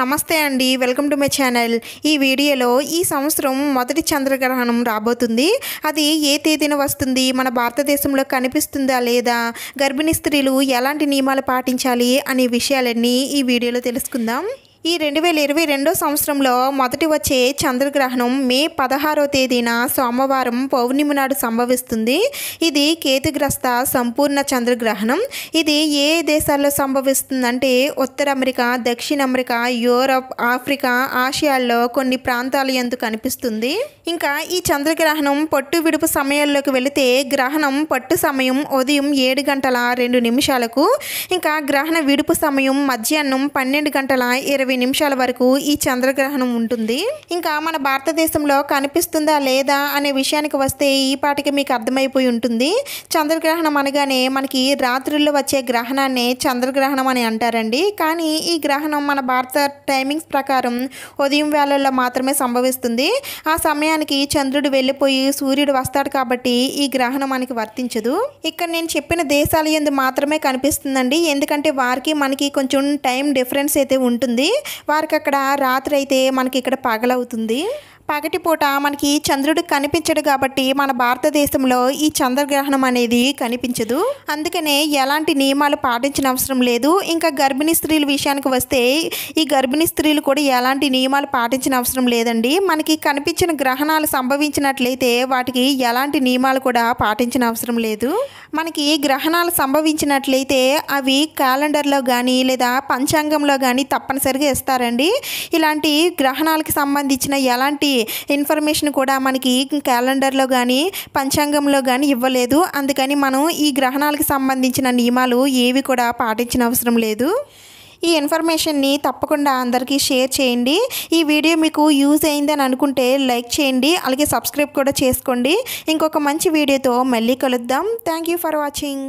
నమస్తే అండి welcome to my channel ఈ వీడియోలో ఈ సంవత్సరం మొదటి చంద్రగ్రహణం రాబోతుంది అది ఏ తేదీన వస్తుంది మన భారతదేశంలో కనిపిస్తుందా లేదా గర్భిణీ స్త్రీలు ఎలాంటి నియమాలు పాటించాలి అనే విషయాలన్నీ ఈ వీడియోలో తెలుసుకుందాం ఈ రెండు వేల ఇరవై రెండో సంవత్సరంలో మొదటి వచ్చే చంద్రగ్రహణం మే పదహారో తేదీన సోమవారం పౌర్ణిమ నాడు సంభవిస్తుంది ఇది కేతుగ్రస్త సంపూర్ణ చంద్రగ్రహణం ఇది ఏ దేశాల్లో సంభవిస్తుందంటే ఉత్తర అమెరికా దక్షిణ అమెరికా యూరప్ ఆఫ్రికా ఆసియాల్లో కొన్ని ప్రాంతాలు ఎందు కనిపిస్తుంది ఇంకా ఈ చంద్రగ్రహణం పట్టు విడుపు సమయాల్లోకి వెళితే గ్రహణం పట్టు సమయం ఉదయం ఏడు గంటల రెండు నిమిషాలకు ఇంకా గ్రహణ విడుపు సమయం మధ్యాహ్నం పన్నెండు గంటల ఇరవై ఇరవై నిమిషాల వరకు ఈ చంద్రగ్రహణం ఉంటుంది ఇంకా మన భారతదేశంలో కనిపిస్తుందా లేదా అనే విషయానికి వస్తే ఈ పాటికి మీకు అర్థమైపోయి ఉంటుంది చంద్రగ్రహణం అనగానే మనకి రాత్రుల్లో వచ్చే గ్రహణాన్ని చంద్రగ్రహణం అని అంటారండి కానీ ఈ గ్రహణం మన భారత టైమింగ్స్ ప్రకారం ఉదయం వేళల్లో మాత్రమే సంభవిస్తుంది ఆ సమయానికి చంద్రుడు వెళ్ళిపోయి సూర్యుడు వస్తాడు కాబట్టి ఈ గ్రహణం మనకి వర్తించదు ఇక్కడ నేను చెప్పిన దేశాలు ఎందు మాత్రమే కనిపిస్తుందండి ఎందుకంటే వారికి మనకి కొంచెం టైం డిఫరెన్స్ అయితే ఉంటుంది వారికి అక్కడ రాత్రి అయితే మనకి ఇక్కడ పగలవుతుంది పగటిపూట మనకి చంద్రుడు కనిపించడు కాబట్టి మన భారతదేశంలో ఈ చంద్రగ్రహణం అనేది కనిపించదు అందుకనే ఎలాంటి నియమాలు పాటించిన అవసరం లేదు ఇంకా గర్భిణీ స్త్రీల విషయానికి వస్తే ఈ గర్భిణీ స్త్రీలు కూడా ఎలాంటి నియమాలు పాటించిన అవసరం లేదండి మనకి కనిపించిన గ్రహణాలు సంభవించినట్లయితే వాటికి ఎలాంటి నియమాలు కూడా పాటించిన అవసరం లేదు మనకి గ్రహణాలు సంభవించినట్లయితే అవి క్యాలెండర్లో కానీ లేదా పంచాంగంలో కానీ తప్పనిసరిగా ఇస్తారండి ఇలాంటి గ్రహణాలకు సంబంధించిన ఎలాంటి ఇన్ఫర్మేషన్ కూడా మనకి క్యాలెండర్లో కానీ పంచాంగంలో కానీ ఇవ్వలేదు అందుకని మనం ఈ గ్రహణాలకు సంబంధించిన నియమాలు ఏవి కూడా పాటించిన అవసరం లేదు ఈ ఇన్ఫర్మేషన్ని తప్పకుండా అందరికీ షేర్ చేయండి ఈ వీడియో మీకు యూజ్ అయిందని అనుకుంటే లైక్ చేయండి అలాగే సబ్స్క్రైబ్ కూడా చేసుకోండి ఇంకొక మంచి వీడియోతో మళ్ళీ కలుద్దాం థ్యాంక్ యూ ఫర్ వాచింగ్